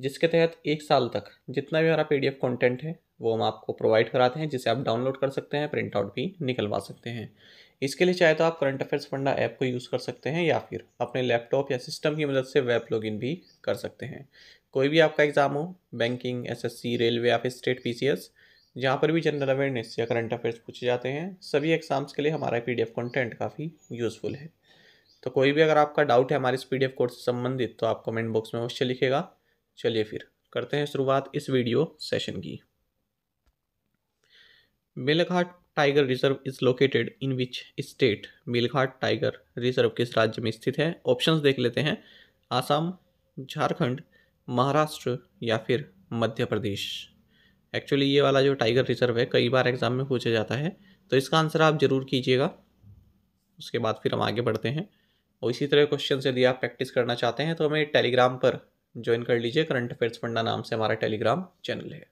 जिसके तहत एक साल तक जितना भी हमारा पी डी कंटेंट है वो हम आपको प्रोवाइड कराते हैं जिसे आप डाउनलोड कर सकते हैं प्रिंट आउट भी निकलवा सकते हैं इसके लिए चाहे तो आप करंट अफेयर्स फंडा ऐप को यूज़ कर सकते हैं या फिर अपने लैपटॉप या सिस्टम की मदद से वेब लॉगिन भी कर सकते हैं कोई भी आपका एग्ज़ाम हो बैंकिंग एसएससी रेलवे या फिर स्टेट पीसीएस जहाँ पर भी जनरल अवेयरनेस या करंट अफेयर्स पूछे जाते हैं सभी एग्ज़ाम्स के लिए हमारा पी कंटेंट काफ़ी यूज़फुल है तो कोई भी अगर आपका डाउट है हमारे इस पी कोर्स से संबंधित तो आप कमेंट बॉक्स में अवश्य लिखेगा चलिए फिर करते हैं शुरुआत इस वीडियो सेशन की Melghat tiger reserve is located in which state Melghat tiger reserve किस राज्य में स्थित है ऑप्शंस देख लेते हैं आसाम झारखंड महाराष्ट्र या फिर मध्य प्रदेश एक्चुअली ये वाला जो टाइगर रिजर्व है कई बार एग्ज़ाम में पूछा जाता है तो इसका आंसर आप ज़रूर कीजिएगा उसके बाद फिर हम आगे बढ़ते हैं और इसी तरह क्वेश्चन यदि आप प्रैक्टिस करना चाहते हैं तो हमें टेलीग्राम पर ज्वाइन कर लीजिए करंट अफेयर्स पंडा नाम से हमारा टेलीग्राम चैनल है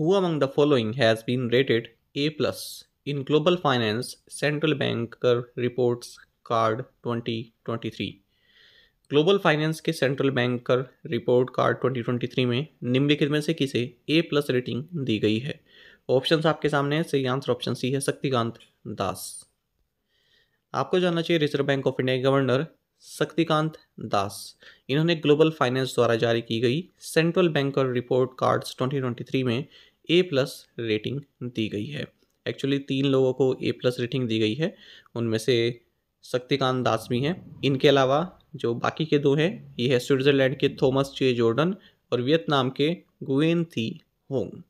Who among the following has been rated A plus in Global Finance Central Banker Reports Card 2023 Global Finance के Central Banker Report Card 2023 में निम्नलिखित में से किसे A+ प्लस रेटिंग दी गई है ऑप्शंस आपके सामने हैं सही आंसर ऑप्शन सी है शक्तिकांत दास आपको जानना चाहिए Reserve Bank of India governor Shaktikanta Das इन्होंने ग्लोबल फाइनेंस द्वारा जारी की गई सेंट्रल बैंकर रिपोर्ट कार्ड्स 2023 में ए प्लस रेटिंग दी गई है एक्चुअली तीन लोगों को ए प्लस रेटिंग दी गई है उनमें से शक्तिकांत दास भी हैं इनके अलावा जो बाकी के दो हैं ये है स्विट्ज़रलैंड के थॉमस चे जॉर्डन और वियतनाम के गुएन थी होंग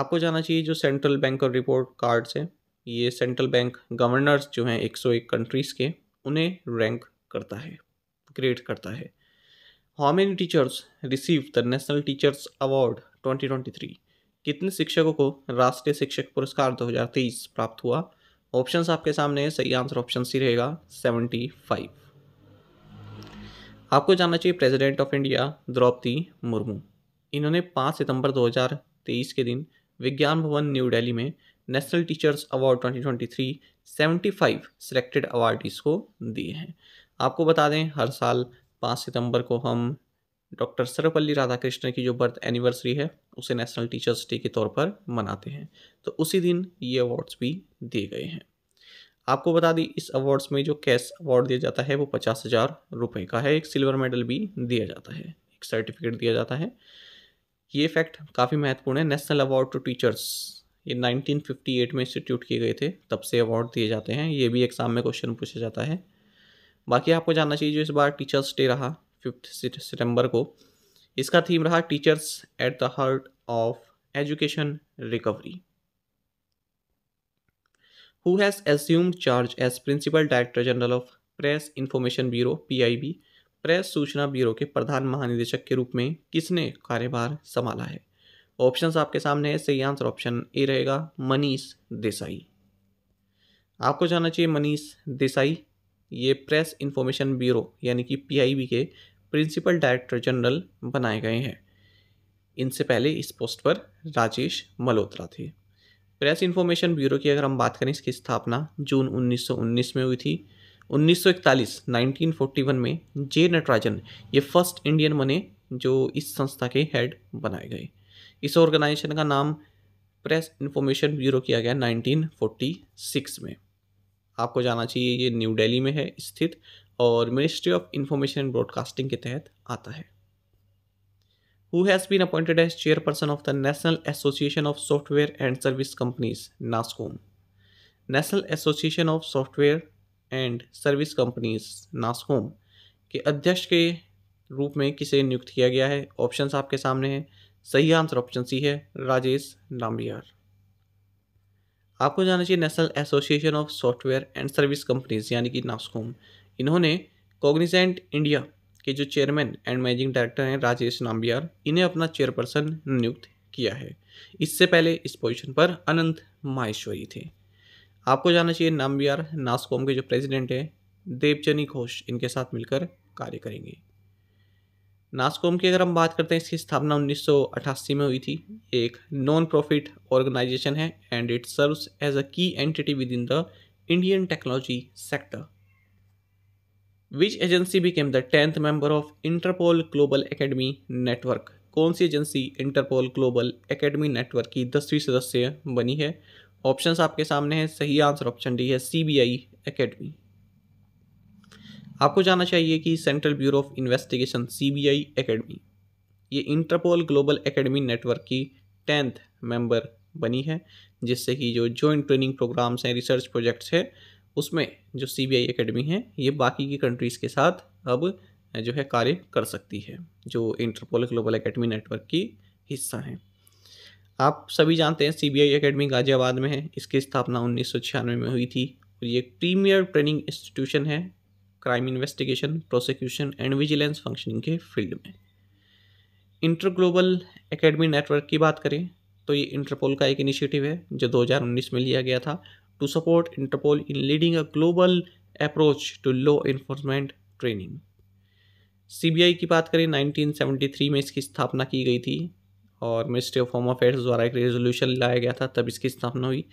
आपको जाना चाहिए जो सेंट्रल बैंक और रिपोर्ट कार्ड्स हैं ये सेंट्रल बैंक गवर्नर्स जो हैं 101 कंट्रीज़ के उन्हें रैंक करता है ग्रेड करता है how many teachers receive the national teachers award 2023 कितने शिक्षकों को राष्ट्रीय शिक्षक पुरस्कार 2023 प्राप्त हुआ ऑप्शंस आपके सामने है सही आंसर ऑप्शन सी रहेगा 75 आपको जानना चाहिए president of India Droupadi Murmu इन्होंने 5 सितंबर 2023 के दिन विज्ञान भवन न्यू दिल्ली में national teachers award 2023 75 selected awardees को दिए हैं आपको बता दें हर साल पाँच सितंबर को हम डॉक्टर सर्वपल्ली राधाकृष्णन की जो बर्थ एनिवर्सरी है उसे नेशनल टीचर्स डे के तौर पर मनाते हैं तो उसी दिन ये अवार्ड्स भी दिए गए हैं आपको बता दी इस अवार्ड्स में जो कैश अवार्ड दिया जाता है वो पचास हज़ार रुपये का है एक सिल्वर मेडल भी दिया जाता है एक सर्टिफिकेट दिया जाता है ये फैक्ट काफ़ी महत्वपूर्ण है नेशनल अवार्ड टू टीचर्स ये 1958 में इंस्टीट्यूट किए गए थे तब से अवार्ड दिए जाते हैं ये भी एग्ज़ाम में क्वेश्चन पूछा जाता है बाकी आपको जानना चाहिए जो इस बार टीचर्स डे रहा फिफ्थ सितंबर को इसका थीम रहा teachers at the heart of education recovery who has assumed charge as principal director general of press information bureau PIB press सूचना ब्यूरो के प्रधान महानिदेशक के रूप में किसने कार्यभार संभाला है ऑप्शंस आपके सामने है सही आंसर ऑप्शन ए रहेगा मनीष देसाई आपको जानना चाहिए मनीष देसाई ये प्रेस इन्फॉर्मेशन ब्यूरो यानी कि पीआईबी के प्रिंसिपल डायरेक्टर जनरल बनाए गए हैं इनसे पहले इस पोस्ट पर राजेश मल्होत्रा थे प्रेस इन्फॉर्मेशन ब्यूरो की अगर हम बात करें इसकी स्थापना जून 1919 में हुई थी 1941 1941 में जे नटराजन ये फर्स्ट इंडियन बने जो इस संस्था के हेड बनाए गए इस ऑर्गेनाइजेशन का नाम प्रेस इन्फॉर्मेशन ब्यूरो किया गया 1946 में आपको जाना चाहिए ये न्यू दिल्ली में है स्थित और ministry of information and broadcasting के तहत आता है who has been appointed as chairperson of the national association of software and service companies NASSCOM national association of software and service companies NASSCOM के अध्यक्ष के रूप में किसे नियुक्त किया गया है ऑप्शंस आपके सामने हैं सही आंसर ऑप्शन सी है राजेश नाम्बियार आपको जाना चाहिए national association of software and service companies यानी कि नास्कोम इन्होंने कॉग्निजेंट इंडिया के जो चेयरमैन एंड मैनेजिंग डायरेक्टर हैं राजेश नाम्बियार इन्हें अपना चेयरपर्सन नियुक्त किया है इससे पहले इस पोजीशन पर अनंत माहेश्वरी थे आपको जाना चाहिए नाम्बियार नास्कॉम के जो प्रेसिडेंट हैं देवचनी घोष इनके साथ मिलकर कार्य करेंगे नासकॉम की अगर हम बात करते हैं इसकी स्थापना 1988 में हुई थी एक नॉन प्रॉफिट ऑर्गेनाइजेशन है and it serves as a key entity within the Indian technology sector which agency became the tenth member of Interpol global academy network कौन सी एजेंसी इंटरपोल ग्लोबल एकेडमी नेटवर्क की दसवीं सदस्य बनी है options आपके सामने हैं सही आंसर ऑप्शन डी है सी बी आई एकेडमी आपको जाना चाहिए कि central bureau of investigation CBI academy ये इंटरपोल ग्लोबल एकेडमी नेटवर्क की टेंथ मेंबर बनी है जिससे कि जो जॉइंट ट्रेनिंग प्रोग्राम्स हैं रिसर्च प्रोजेक्ट्स है उसमें जो सी बी आई अकेडमी है ये बाकी की कंट्रीज़ के साथ अब जो है कार्य कर सकती है जो इंटरपोल ग्लोबल एकेडमी नेटवर्क की हिस्सा हैं आप सभी जानते हैं C B I academy Ghaziabad में है इसकी स्थापना उन्नीस में हुई थी और ये प्रीमियर ट्रेनिंग इंस्टीट्यूशन है crime investigation prosecution and vigilance functioning के फील्ड में इंटर ग्लोबल एकेडमी नेटवर्क की बात करें तो ये इंटरपोल का एक इनिशिएटिव है जो 2019 में लिया गया था to support Interpol in leading a global approach to law enforcement training CBI की बात करें 1973 में इसकी स्थापना की गई थी और मिनिस्ट्री ऑफ होम अफेयर्स द्वारा एक रेजोल्यूशन लाया गया था तब इसकी स्थापना हुई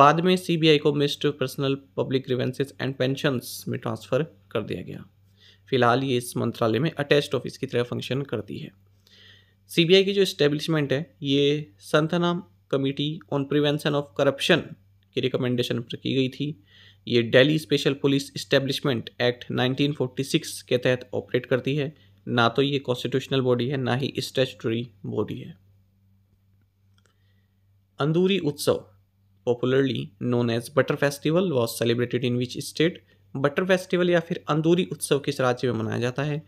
बाद में सीबीआई को ministry of personnel public grievances and pensions में ट्रांसफ़र कर दिया गया फिलहाल ये इस मंत्रालय में अटैच ऑफिस की तरह फंक्शन करती है सी की जो इस्टेब्लिशमेंट है ये Santhanam committee on prevention of corruption की रिकमेंडेशन पर की गई थी ये Delhi special police establishment act 1946 के तहत ऑपरेट करती है ना तो ये कॉन्स्टिट्यूशनल बॉडी है ना ही स्टेचुटरी बॉडी है अंदूरी उत्सव popularly known as Butter Festival, was celebrated in which state? Butter festival या फिर अंदूरी उत्सव किस राज्य में मनाया जाता है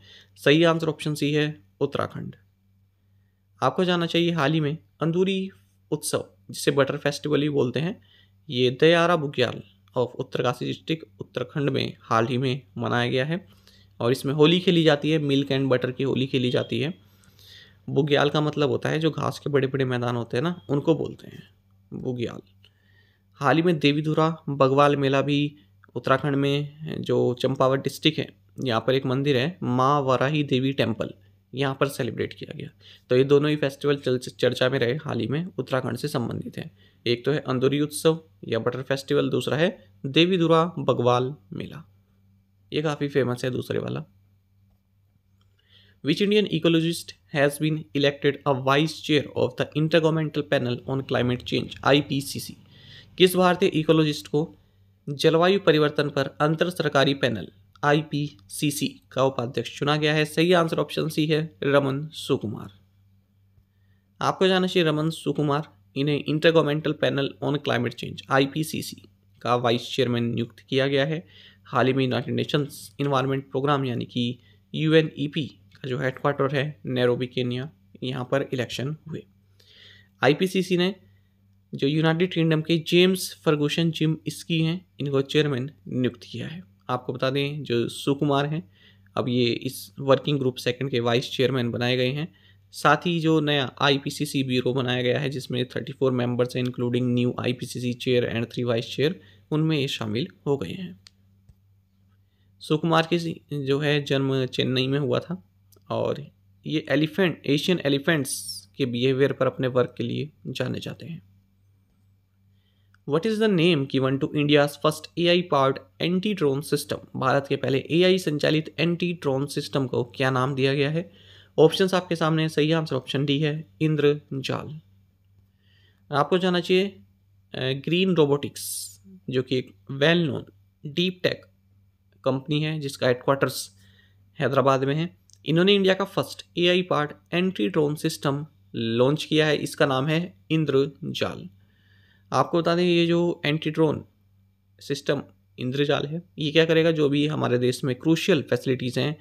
सही आंसर ऑप्शन सी है उत्तराखंड आपको जानना चाहिए हाल ही में अंदूरी उत्सव जिसे बटर फेस्टिवल ही बोलते हैं ये दयारा बुग्याल ऑफ उत्तरकाशी डिस्ट्रिक्ट उत्तराखंड में हाल ही में मनाया गया है और इसमें होली खेली जाती है मिल्क एंड बटर की होली खेली जाती है बुग्याल का मतलब होता है जो घास के बड़े बड़े मैदान होते हैं ना उनको बोलते हैं बुग्याल हाल ही में देवीधुरा बगवाल मेला भी उत्तराखंड में जो चंपावत डिस्ट्रिक्ट है यहाँ पर एक मंदिर है माँ वराही देवी टेम्पल यहाँ पर सेलिब्रेट किया गया तो ये दोनों ही फेस्टिवल चर्चा में रहे हाल ही में उत्तराखंड से संबंधित हैं एक तो है अंदूरी उत्सव या बटर फेस्टिवल दूसरा है देवीधुरा बगवाल मेला ये काफ़ी फेमस है दूसरे वाला which Indian ecologist has been elected a vice chair of the Intergovernmental Panel on Climate Change IPCC? किस भारतीय इकोलॉजिस्ट को जलवायु परिवर्तन पर अंतर सरकारी पैनल आईपीसीसी का उपाध्यक्ष चुना गया है सही आंसर ऑप्शन सी है रमन सुकुमार आपको जाना चाहिए रमन सुकुमार इन्हें governmental panel on climate change IPCC का वाइस चेयरमैन नियुक्त किया गया है हाल ही में यूनाइटेड नेशंस इन्वायरमेंट प्रोग्राम यानी कि यूएनईपी का जो हेडक्वार्टर है नैरोबी केनिया यहाँ पर इलेक्शन हुए आईपीसीसी ने जो यूनाइटेड किंगडम के जेम्स फर्गूशन जिम इसकी हैं इनको चेयरमैन नियुक्त किया है आपको बता दें जो सुकुमार हैं अब ये इस वर्किंग ग्रुप सेकंड के वाइस चेयरमैन बनाए गए हैं साथ ही जो नया आईपीसीसी ब्यूरो बनाया गया है जिसमें थर्टी फोर मेम्बर्स हैं including new IPCC chair and three vice chair उनमें ये शामिल हो गए हैं सुकुमार की जो है जन्म चेन्नई में हुआ था और ये एलिफेंट एशियन एलिफेंट्स के बिहेवियर पर अपने वर्क के लिए जाने जाते हैं what is the name given to India's first A I part anti drone system भारत के पहले ए आई संचालित एंटी ड्रोन सिस्टम को क्या नाम दिया गया है ऑप्शन आपके सामने सही आंसर ऑप्शन डी है इंद्र जाल आपको जाना चाहिए ग्रीन रोबोटिक्स जो कि एक well known deep tech company है जिसका हेडक्वार्टर्स हैदराबाद में है इन्होंने इंडिया का first AI part entry drone system launch किया है इसका नाम है इंद्रजाल आपको बता दें ये जो एंटी ड्रोन सिस्टम इंद्रजाल है ये क्या करेगा जो भी हमारे देश में क्रूशियल फैसिलिटीज़ हैं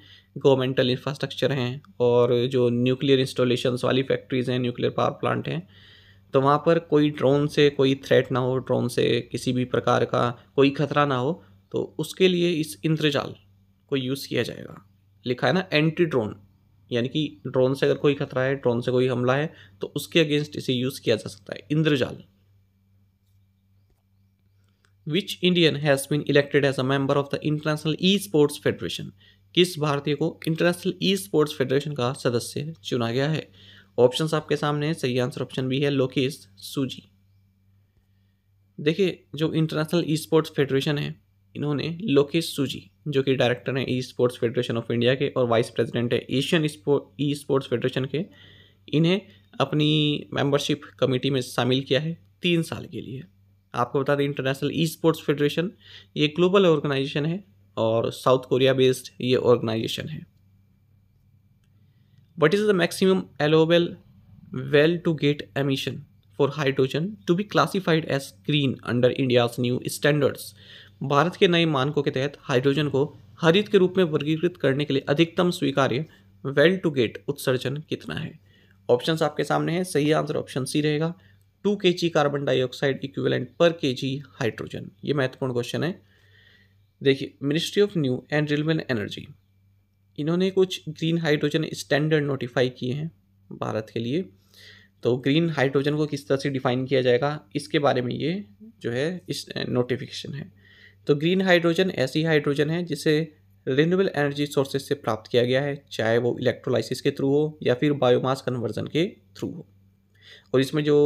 गवर्नमेंटल इंफ्रास्ट्रक्चर हैं और जो न्यूक्लियर इंस्टॉलेशंस वाली फैक्ट्रीज़ हैं न्यूक्लियर पावर प्लांट हैं तो वहाँ पर कोई ड्रोन से कोई थ्रेट ना हो ड्रोन से किसी भी प्रकार का कोई खतरा ना हो तो उसके लिए इस इंद्रजाल को यूज़ किया जाएगा लिखा है ना एंटी ड्रोन यानी कि ड्रोन से अगर कोई खतरा है ड्रोन से कोई हमला है तो उसके अगेंस्ट इसे यूज़ किया जा सकता है Indrajaal which Indian has been elected as a member of the international e sports federation किस भारतीय को इंटरनेशनल ई स्पोर्ट्स फेडरेशन का सदस्य चुना गया है ऑप्शंस आपके सामने सही आंसर ऑप्शन भी है लोकेश सूजी देखिए जो इंटरनेशनल ई स्पोर्ट्स फेडरेशन है इन्होंने लोकेश सूजी जो कि डायरेक्टर हैं e sports federation of India के और वाइस प्रेसिडेंट है एशियन ई स्पोर्ट्स फेडरेशन के इन्हें अपनी मेंबरशिप कमेटी में शामिल किया है तीन साल के लिए आपको बता दें इंटरनेशनल ई स्पोर्ट्स फेडरेशन ये ग्लोबल ऑर्गेनाइजेशन है और साउथ कोरिया बेस्ड ये ऑर्गेनाइजेशन है वट इज़ द मैक्सिमम एलोवेल well to gate emission for hydrogen to be classified as green under India's new standards भारत के नए मानकों के तहत हाइड्रोजन को हरित के रूप में वर्गीकृत करने के लिए अधिकतम स्वीकार्य वेल टू गेट उत्सर्जन कितना है ऑप्शंस आपके सामने हैं सही आंसर ऑप्शन सी रहेगा टू के जी कार्बन डाइऑक्साइड इक्विवेलेंट पर के जी हाइड्रोजन ये महत्वपूर्ण क्वेश्चन है देखिए ministry of new and renewable energy इन्होंने कुछ ग्रीन हाइड्रोजन स्टैंडर्ड नोटिफाई किए हैं भारत के लिए तो ग्रीन हाइड्रोजन को किस तरह से डिफाइन किया जाएगा इसके बारे में ये जो है इस नोटिफिकेशन है तो ग्रीन हाइड्रोजन ऐसी हाइड्रोजन है जिसे रिन्यूबल एनर्जी सोर्सेज से प्राप्त किया गया है चाहे वो इलेक्ट्रोलाइसिस के थ्रू हो या फिर बायोमास कन्वर्जन के थ्रू हो और इसमें जो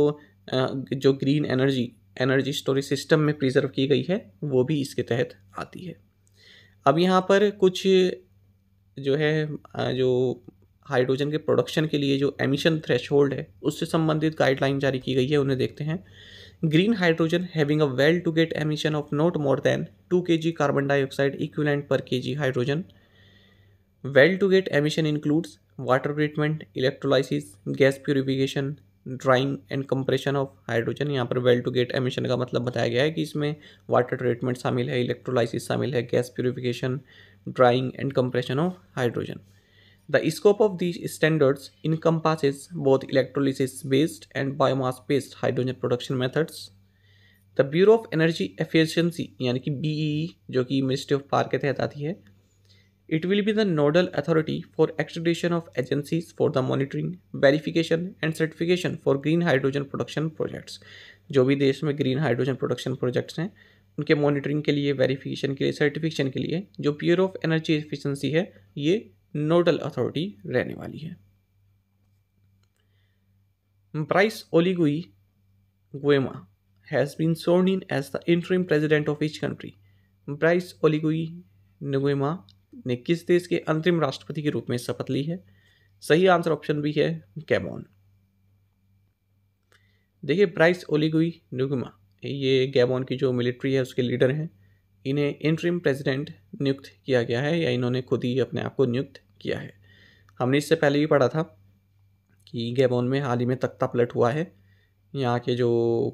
जो green energy energy storage system में प्रिजर्व की गई है वो भी इसके तहत आती है अब यहाँ पर कुछ जो है जो हाइड्रोजन के प्रोडक्शन के लिए जो एमिशन थ्रेश है उससे संबंधित गाइडलाइन जारी की गई है उन्हें देखते हैं Green hydrogen having a well to get emission of not more than 2 kg carbon dioxide equivalent per kg hydrogen. Well to get emission includes water treatment, electrolysis, gas purification, drying and compression of hydrogen यहाँ पर well to gate emission का मतलब बताया गया है कि इसमें water treatment शामिल है इलेक्ट्रोलाइसिस शामिल है gas purification drying and compression of hydrogen The scope of these standards encompasses both electrolysis-based and biomass-based hydrogen production methods. The bureau of energy efficiency यानी कि बी e e, जो कि ministry of park के तहत आती है it will be the nodal authority for extradition of agencies for the monitoring verification and certification for green hydrogen production projects जो भी देश में ग्रीन हाइड्रोजन प्रोडक्शन प्रोजेक्ट्स हैं उनके मॉनिटरिंग के लिए वेरिफिकेशन के लिए सर्टिफिकेशन के लिए जो ब्यूरो ऑफ एनर्जी एफिशिएंसी है ये नोडल अथॉरिटी रहने वाली है Brice Oligui Nguema has been sworn in as the interim president of which country Brice Oligui Nguema ने किस देश के अंतरिम राष्ट्रपति के रूप में शपथ ली है सही आंसर ऑप्शन भी है गैबॉन देखिए ब्राइस ओलिगुई नुगमा ये गैबॉन की जो मिलिट्री है उसके लीडर हैं इन्हें इंट्रीम प्रेसिडेंट नियुक्त किया गया है या इन्होंने खुद ही अपने आप को नियुक्त किया है हमने इससे पहले भी पढ़ा था कि गैबोन में हाल ही में तख्ता पलट हुआ है यहाँ के जो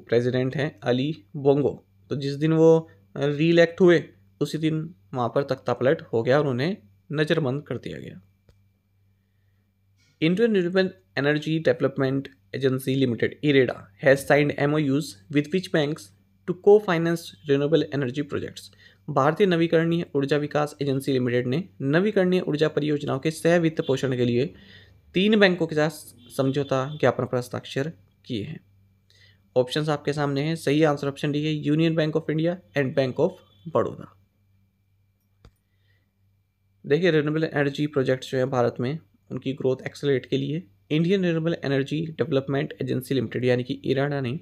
प्रेसिडेंट हैं अली बोंगो तो जिस दिन वो री हुए उसी दिन वहाँ पर तख्ता पलट हो गया और उन्हें नज़रबंद कर दिया गया energy development agency limited IREDA has signed M O Us with which banks to co finance renewable energy projects भारतीय नवीकरणीय ऊर्जा विकास एजेंसी लिमिटेड ने नवीकरणीय ऊर्जा परियोजनाओं के सह वित्त पोषण के लिए तीन बैंकों के साथ समझौता ज्ञापन पर हस्ताक्षर किए हैं ऑप्शंस आपके सामने हैं सही आंसर ऑप्शन डी है Union Bank of India and Bank of Baroda देखिए रिन्यूबल एनर्जी प्रोजेक्ट्स जो है भारत में उनकी ग्रोथ एक्सलेट के लिए Indian renewable energy development agency limited यानी कि इराडा ने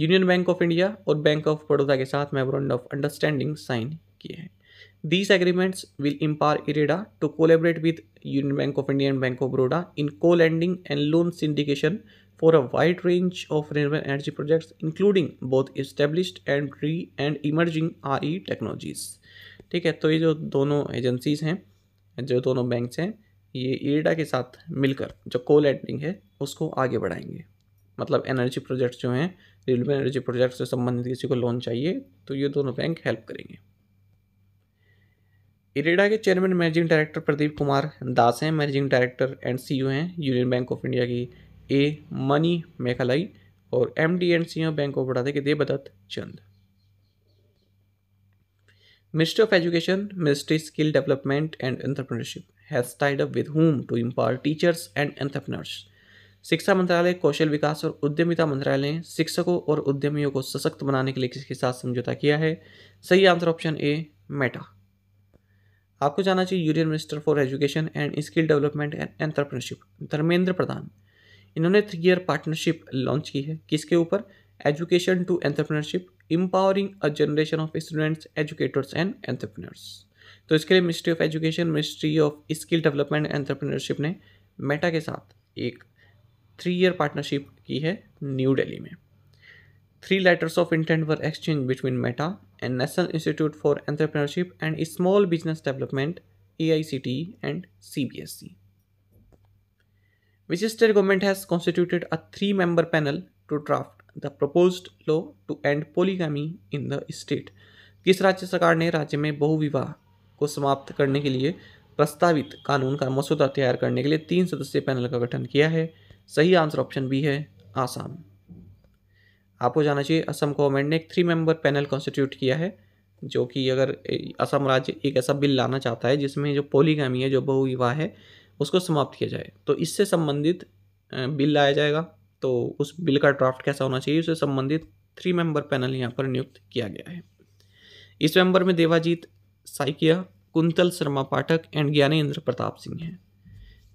यूनियन बैंक ऑफ इंडिया और बैंक ऑफ बड़ौदा के साथ मेमोरेंड ऑफ अंडरस्टैंडिंग साइन किए हैं these agreements will empower IREDA to collaborate with Union Bank of India and Bank of Baroda in co lending and loan syndication for a wide range of renewable energy projects including both establish and री and emerging e technologies ठीक है तो ये जो दोनों agencies हैं जो दोनों बैंक हैं ये इरेडा के साथ मिलकर जो को लैंडिंग है उसको आगे बढ़ाएंगे मतलब एनर्जी प्रोजेक्ट्स जो हैं रेलवे एनर्जी प्रोजेक्ट से संबंधित किसी को लोन चाहिए तो ये दोनों बैंक हेल्प करेंगे इरेडा के chairman managing director Pradeep Kumar Das हैं मैनेजिंग डायरेक्टर एंड सी हैं यूनियन बैंक ऑफ इंडिया की ए मनी मेघालई और M D and C bank of Baroda के देवदत्त Chand ministry of education ministry skill development and entrepreneurship has tied up with home to empower teachers and entrepreneurs शिक्षा मंत्रालय कौशल विकास और उद्यमिता मंत्रालय ने शिक्षकों और उद्यमियों को सशक्त बनाने के लिए किसके साथ समझौता किया है सही आंसर ऑप्शन ए मेटा आपको जाना चाहिए union minister for education and skill development and entrepreneurship Dharmendra Pradhan इन्होंने थ्री ईयर पार्टनरशिप लॉन्च की है किसके ऊपर education to entrepreneurship empowering a generation of students educators and entrepreneurs तो इसके लिए ministry of education ministry of skill development entrepreneurship ने Meta के साथ एक थ्री ईयर पार्टनरशिप की है न्यू डेली में three letters of intent were exchange between Meta and national institute for entrepreneurship and small business development AICTE and C Which government has constituted a three member panel to draft the propose law to end polygamy in the state किस राज्य सरकार ने राज्य में बहुविवाह को समाप्त करने के लिए प्रस्तावित कानून का मसौदा तैयार करने के लिए तीन सदस्यीय पैनल का गठन किया है सही आंसर ऑप्शन बी है आसाम आपको जाना चाहिए असम गवर्नमेंट ने एक थ्री मेंबर पैनल कॉन्स्टिट्यूट किया है जो कि अगर असम राज्य एक ऐसा बिल लाना चाहता है जिसमें जो पोलीगामी है जो बहुविवाह है उसको समाप्त किया जाए तो इससे संबंधित बिल लाया जाएगा तो उस बिल का ड्राफ्ट कैसा होना चाहिए उससे संबंधित थ्री मेंबर पैनल यहाँ पर नियुक्त किया गया है इस मेंबर में देवाजीत साइकिया कुंतल शर्मा पाठक एंड ज्ञानेन्द्र प्रताप सिंह हैं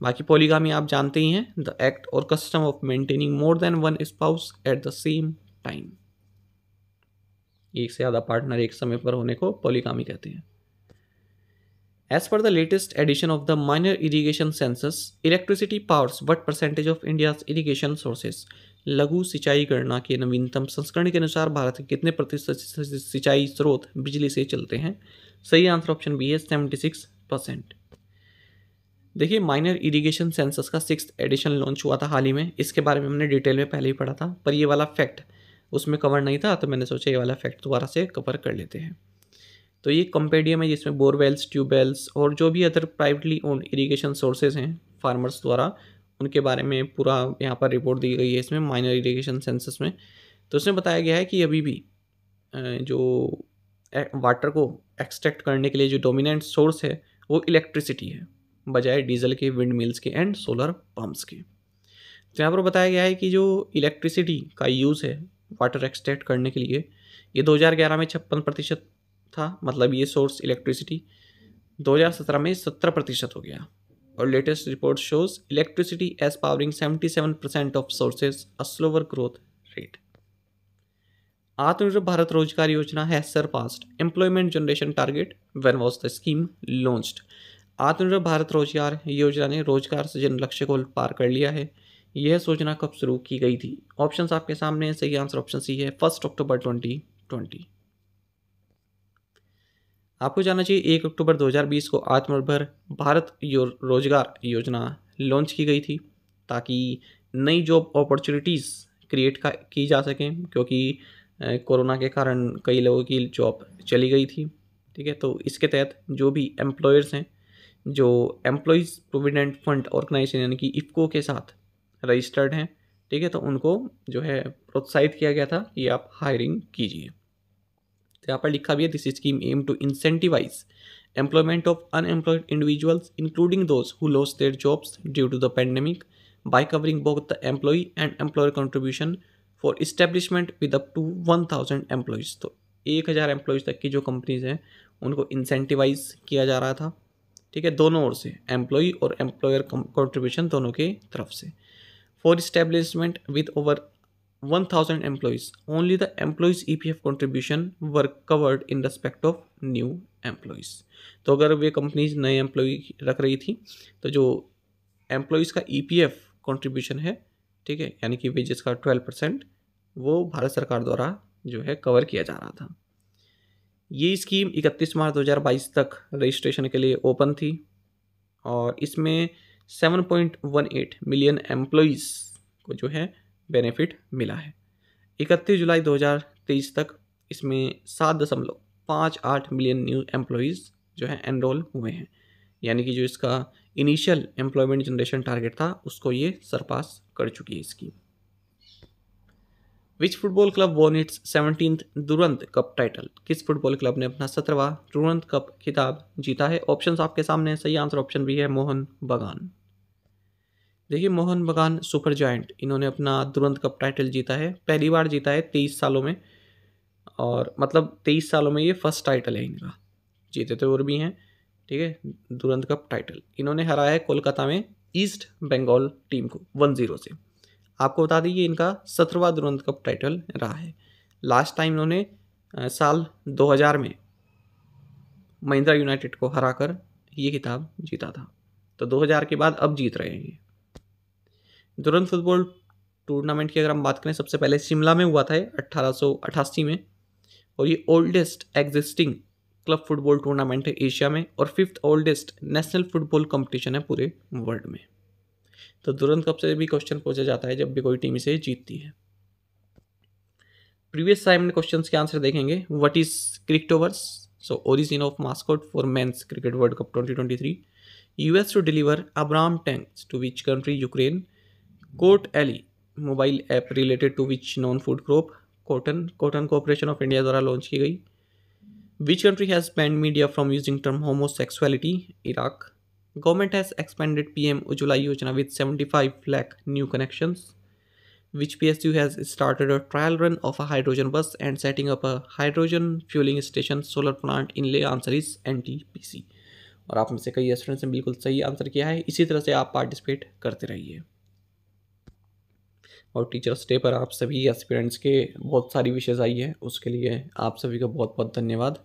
बाकी पॉलीगामी आप जानते ही हैं द एक्ट और custom of maintaining more than one spouse at the same time एक से ज़्यादा पार्टनर एक समय पर होने को पॉलीगामी कहते हैं एज पर the latest edition of the minor irrigation census electricity powers what percentage of India irrigation sources लघु सिंचाई गणना के नवीनतम संस्करण के अनुसार भारत के कितने प्रतिशत सिंचाई स्रोत बिजली से चलते हैं सही आंसर ऑप्शन बी है सेवेंटी सिक्स परसेंट देखिए माइनर इरिगेशन सेंसस का सिक्स एडिशन लॉन्च हुआ था हाल ही में इसके बारे में हमने डिटेल में पहले ही पढ़ा था पर ये वाला फैक्ट उसमें कवर नहीं था तो मैंने सोचा ये वाला फैक्ट दोबारा से कवर कर लेते हैं तो ये कंपेडियम है जिसमें बोरवेल्स ट्यूबवेल्स और जो भी other privately own irrigation sources हैं फार्मर्स द्वारा उनके बारे में पूरा यहाँ पर रिपोर्ट दी गई है इसमें माइनर इरीगेशन सेंसस में तो उसमें बताया गया है कि अभी भी जो वाटर को एक्सट्रैक्ट करने के लिए जो डोमिनेंट सोर्स है वो इलेक्ट्रिसिटी है बजाय डीजल के विंड मिल्स के एंड सोलर पम्प्स के तो यहाँ पर बताया गया है कि जो इलेक्ट्रिसिटी का यूज़ है वाटर एक्सट्रैक्ट करने के लिए ये 2011 में छप्पन प्रतिशत था मतलब ये सोर्स इलेक्ट्रिसिटी 2017 में 70 प्रतिशत हो गया और latest report shows electricity as powering 77 percent of sources a slower growth rate Atmanirbhar Bharat Rozgar Yojana है surpassed employment generation target when was the scheme launched Atmanirbhar Bharat Rozgar योजना ने रोजगार सृजन लक्ष्य को पार कर लिया है यह सूचना कब शुरू की गई थी ऑप्शन आपके सामने सही आंसर ऑप्शन सी है फर्स्ट अक्टूबर ट्वेंटी ट्वेंटी आपको जानना चाहिए एक अक्टूबर 2020 को आत्मनिर्भर भारत यो, रोजगार योजना लॉन्च की गई थी ताकि नई जॉब अपॉर्चुनिटीज़ क्रिएट की जा सकें क्योंकि कोरोना के कारण कई लोगों की जॉब चली गई थी ठीक है तो इसके तहत जो भी एम्प्लॉयर्स हैं जो एम्प्लॉयज़ प्रोविडेंट फंड ऑर्गेनाइजेशन यानी कि इफ्को के साथ रजिस्टर्ड हैं ठीक है तो उनको जो है प्रोत्साहित किया गया था कि आप हायरिंग कीजिए तो यहाँ पर लिखा भी है this scheme aim to incentivize employment of unemployed individuals including those who loss their jobs due to the pandemic covering both the employee and employer contribution for establishment with up to one thousand employees तो एक हज़ार employees तक की जो companies हैं उनको incentivise किया जा रहा था ठीक है दोनों ओर से एम्प्लॉय और एम्प्लॉयर कॉन्ट्रीब्यूशन दोनों की तरफ से for establishment with over 1000 the employees E P F contribution work covered in respect of new employees तो अगर वे कंपनीज नए एम्प्लॉय रख रही थी तो जो एम्प्लॉयज़ का ई पी एफ कॉन्ट्रीब्यूशन है ठीक है यानी कि वेजेस का 12 परसेंट वो भारत सरकार द्वारा जो है कवर किया जा रहा था ये स्कीम 31 मार्च 2022 तक रजिस्ट्रेशन के लिए ओपन थी और इसमें 7.18 मिलियन एम्प्लॉयज़ को जो है बेनिफिट मिला है 31 जुलाई 2023 तक इसमें सात दशमलव पाँच आठ मिलियन न्यू एम्प्लॉयज़ जो है एनरोल हुए हैं यानी कि जो इसका इनिशियल एम्प्लॉयमेंट जनरेशन टारगेट था उसको ये सरपास कर चुकी है scheme which football club won its seventeen Durand cup title किस फुटबॉल क्लब ने अपना सत्रहवा तुरंत कप खिताब जीता है ऑप्शन आपके सामने सही आंसर ऑप्शन भी है मोहन बगान देखिए मोहन बगान सुपर जॉइंट इन्होंने अपना तुरंत कप टाइटल जीता है पहली बार जीता है तेईस सालों में और मतलब तेईस सालों में ये फर्स्ट टाइटल है इनका जीते तो और भी हैं ठीक है दुरंत कप टाइटल इन्होंने हराया है कोलकाता में ईस्ट बंगाल टीम को वन जीरो से आपको बता दीजिए इनका सत्रवा दुरंत कप टाइटल रहा है लास्ट टाइम इन्होंने साल 2000 में महिंद्रा यूनाइटेड को हराकर ये खिताब जीता था तो 2000 के बाद अब जीत रहे हैं ये दुरंत फुटबॉल टूर्नामेंट की अगर हम बात करें सबसे पहले शिमला में हुआ था अट्ठारह में और ये oldest existing club football tournament है एशिया में और fifth oldest national football competition है पूरे वर्ल्ड में तो तुरंत कप से भी क्वेश्चन पूछा जाता है जब भी कोई टीम इसे जीतती है प्रीवियस असाइनमेंट क्वेश्चन के आंसर देखेंगे what is Crictoverse so origin of mascot for men's cricket world cup 2023 US to deliver Abrams tanks to which country Ukraine Cott Ally mobile app related to which non food crop cotton cotton corporation of India द्वारा launch की गई which country has banned media from using term homosexuality Iraq Government has expanded PM Ujjwala Yojana with 75 lakh new connections. Which PSU has started a trial run of a hydrogen bus and setting up a hydrogen fueling station solar plant in ले answer is N T P C और आप में से कई students ने बिल्कुल सही answer किया है इसी तरह से आप पार्टिसिपेट करते रहिए और टीचर्स डे पर आप सभी एस्पिरेंट्स के बहुत सारी विशेष आई है उसके लिए आप सभी का बहुत बहुत धन्यवाद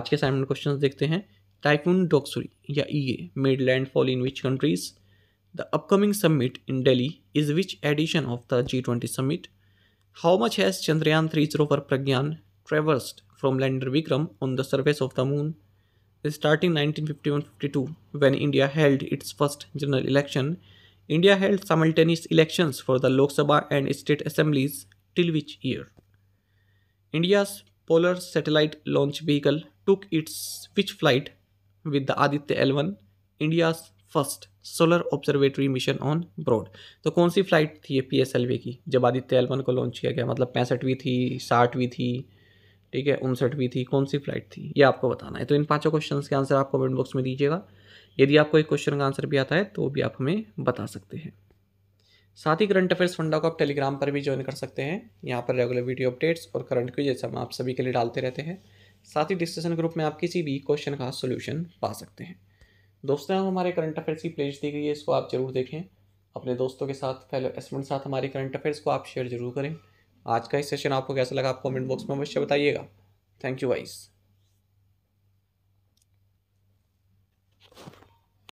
आज के असाइनमेंट क्वेश्चन देखते हैं Typhoon Doksuri, या EA, made landfall in which countries? The upcoming summit in Delhi is which edition of the G20 summit? How much has Chandrayaan 3 rover Pragyan traversed from lander Vikram on the surface of the moon? Starting 1951-52, when India held its first general election, India held simultaneous elections for the Lok Sabha and state assemblies till which year? India's polar satellite launch vehicle took its which flight the Aditya L one India first solar observatory mission on broad तो कौन सी flight थी ये P S L V की जब Aditya L one को launch किया गया मतलब पैंसठवीं थी साठवीं थी ठीक है उनसठवीं थी कौन सी फ्लाइट थी ये आपको बताना है तो इन पांचों क्वेश्चन के आंसर आप कमेंट बॉक्स में दीजिएगा यदि आपको एक क्वेश्चन का आंसर भी आता है तो भी आप हमें बता सकते हैं साथ ही करंट अफेयर्स फंडा को आप टेलीग्राम पर भी ज्वाइन कर सकते हैं यहाँ पर रेगुलर वीडियो अपडेट्स और करंट जैसे हम आप सभी के लिए डालते रहते हैं साथ ही डिस्कशन ग्रुप में आप किसी भी क्वेश्चन का सोल्यूशन पा सकते हैं दोस्तों यहाँ हमारे करंट अफेयर्स की प्लेज दी गई है इसको आप जरूर देखें अपने दोस्तों के साथ फेलो एस्टमेंट साथ हमारे करंट अफेयर्स को आप शेयर जरूर करें आज का इस सेशन आपको कैसा लगा आप कमेंट बॉक्स में अवश्य बताइएगा थैंक यू वाइज़